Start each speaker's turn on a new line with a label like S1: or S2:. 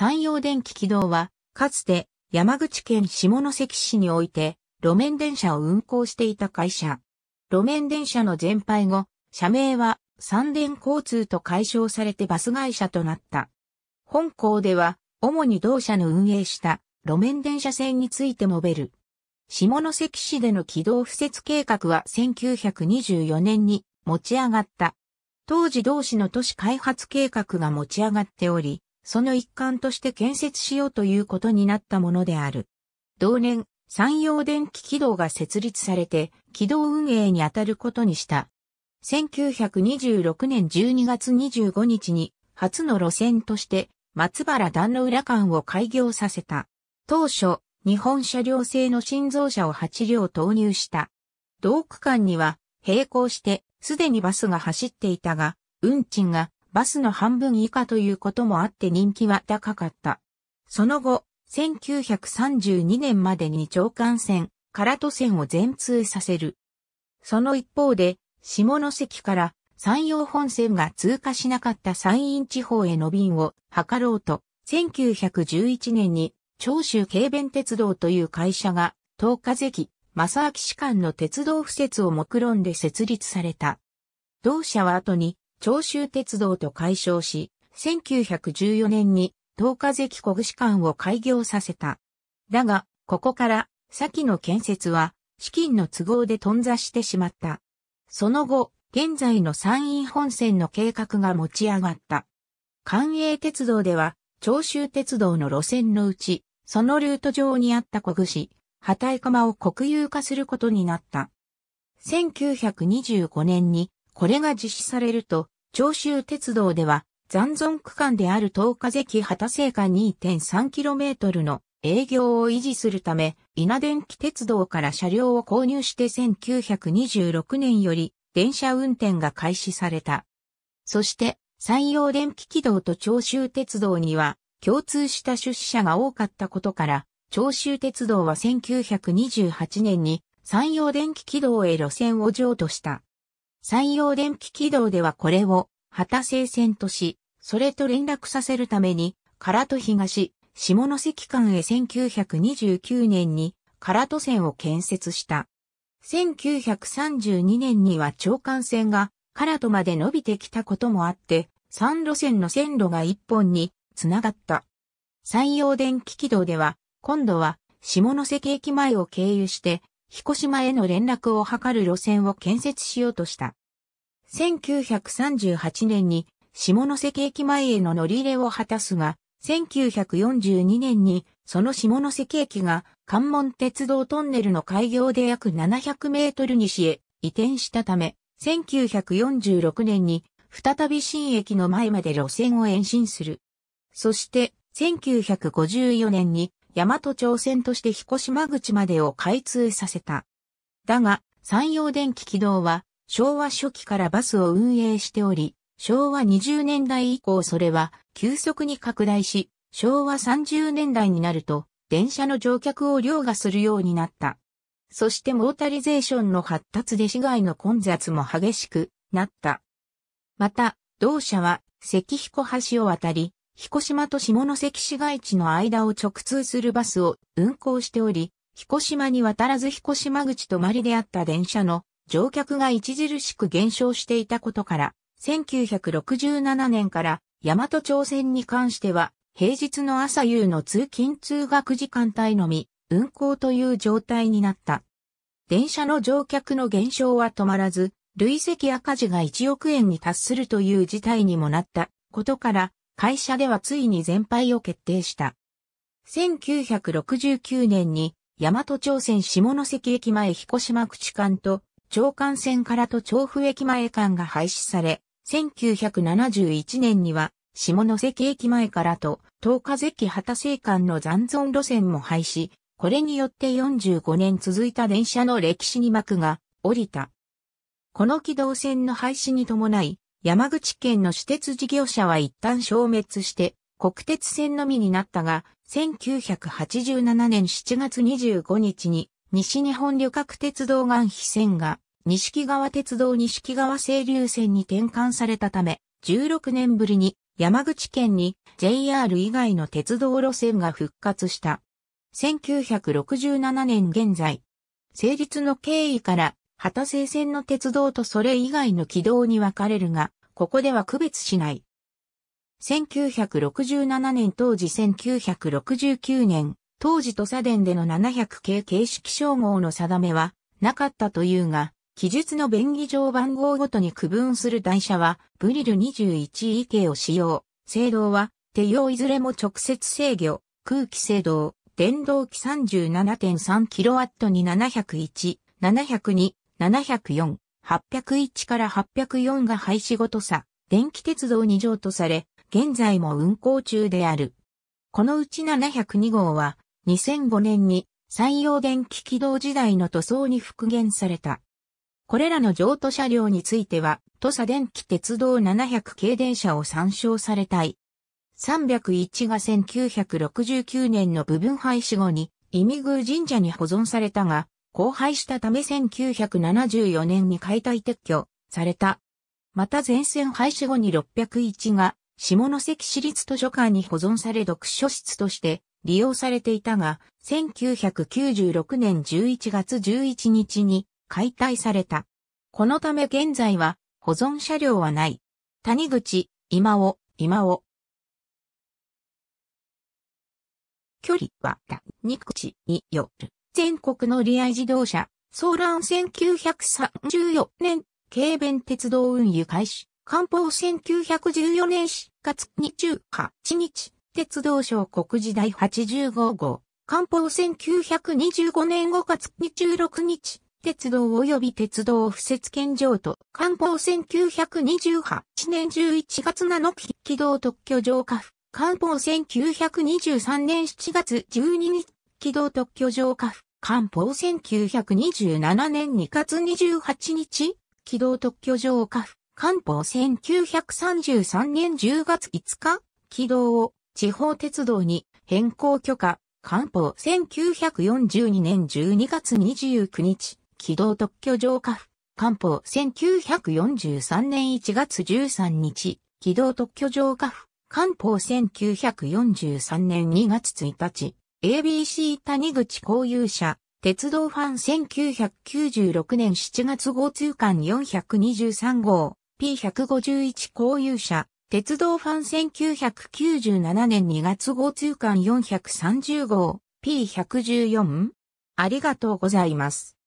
S1: 山陽電気軌道は、かつて山口県下関市において路面電車を運行していた会社。路面電車の全廃後、社名は三電交通と解消されてバス会社となった。本校では、主に同社の運営した路面電車線について述べる。下関市での軌道敷設計画は1924年に持ち上がった。当時同市の都市開発計画が持ち上がっており、その一環として建設しようということになったものである。同年、山陽電気軌道が設立されて、軌道運営に当たることにした。1926年12月25日に、初の路線として、松原段の裏間を開業させた。当初、日本車両製の新造車を8両投入した。同区間には、並行して、すでにバスが走っていたが、運賃がバスの半分以下ということもあって人気は高かった。その後、1932年までに長官線、唐戸線を全通させる。その一方で、下関から山陽本線が通過しなかった山陰地方への便を図ろうと、1911年に長州軽便鉄道という会社が、東日関、正明士官の鉄道敷設を目論んで設立された。同社は後に長州鉄道と解消し、1914年に東華関国士館を開業させた。だが、ここから先の建設は資金の都合で頓挫してしまった。その後、現在の山陰本線の計画が持ち上がった。関営鉄道では、長州鉄道の路線のうち、そのルート上にあった小具市、畑駒を国有化することになった。1925年にこれが実施されると、長州鉄道では残存区間である東日関畑製間 2.3km の営業を維持するため、稲電気鉄道から車両を購入して1926年より電車運転が開始された。そして、山陽電気軌道と長州鉄道には共通した出資者が多かったことから、長州鉄道は1928年に山陽電気軌道へ路線を譲渡した。採用電気軌道ではこれを旗生線とし、それと連絡させるために、唐戸東、下関間へ1929年に唐戸線を建設した。1932年には長官線が唐戸まで伸びてきたこともあって、3路線の線路が1本につながった。山陽電気軌道では、今度は下関駅前を経由して彦島への連絡を図る路線を建設しようとした。1938年に下関駅前への乗り入れを果たすが、1942年にその下関駅が関門鉄道トンネルの開業で約700メートル西へ移転したため、1946年に再び新駅の前まで路線を延伸する。そして、1954年に大和朝鮮として彦島口までを開通させた。だが、山陽電気軌道は昭和初期からバスを運営しており、昭和20年代以降それは急速に拡大し、昭和30年代になると電車の乗客を凌駕するようになった。そしてモータリゼーションの発達で市街の混雑も激しくなった。また、同社は関彦橋を渡り、彦島と下関市街地の間を直通するバスを運行しており、彦島に渡らず彦島口止まりであった電車の乗客が著しく減少していたことから、1967年から大和町線に関しては、平日の朝夕の通勤通学時間帯のみ、運行という状態になった。電車の乗客の減少は止まらず、累積赤字が1億円に達するという事態にもなったことから、会社ではついに全廃を決定した。1969年に、大和町線下関駅前彦島口間と、長官線からと調布駅前間が廃止され、1971年には、下関駅前からと、東日関畑生間の残存路線も廃止、これによって45年続いた電車の歴史に幕が降りた。この軌道線の廃止に伴い、山口県の私鉄事業者は一旦消滅して、国鉄線のみになったが、1987年7月25日に、西日本旅客鉄道岸飛線が、西木川鉄道西木川清流線に転換されたため、16年ぶりに山口県に JR 以外の鉄道路線が復活した。1967年現在、成立の経緯から旗生線の鉄道とそれ以外の軌道に分かれるが、ここでは区別しない。1967年当時1969年、当時土佐電での700系形式称号の定めはなかったというが、記述の便宜上番号ごとに区分する台車は、ブリル 21E 系を使用、制動は、手用いずれも直接制御、空気制動、電動機 37.3kW に 701, 702 704、801から804が廃止後とさ、電気鉄道に譲渡され、現在も運行中である。このうち702号は、2005年に山陽電気軌道時代の塗装に復元された。これらの譲渡車両については、土佐電気鉄道700系電車を参照されたい。301が1969年の部分廃止後に、伊見宮神社に保存されたが、荒廃したため1974年に解体撤去された。また全線廃止後に601が下関市立図書館に保存され読書室として利用されていたが、1996年11月11日に解体された。このため現在は保存車両はない。谷口、今尾、今尾。距離は、谷口による。全国乗り合い自動車、ソーラン1934年、軽便鉄道運輸開始、官報1914年4月28日、鉄道省国時代85号、官報1925年5月26日、鉄道及び鉄道不設権場と、官報1928年11月7日、機動特許上下府、官報1923年7月12日、機動特許上下府、官報1927年2月28日、機動特許上下府、官報1933年10月5日、軌道を地方鉄道に変更許可、官報1942年12月29日、機動特許上下府、官報1943年1月13日、機動特許上下府、官報1943年2月1日、ABC 谷口公有者鉄道ファン1996年7月号通貫423号、P151 公有者鉄道ファン1997年2月号通貫430号、P114? ありがとうございます。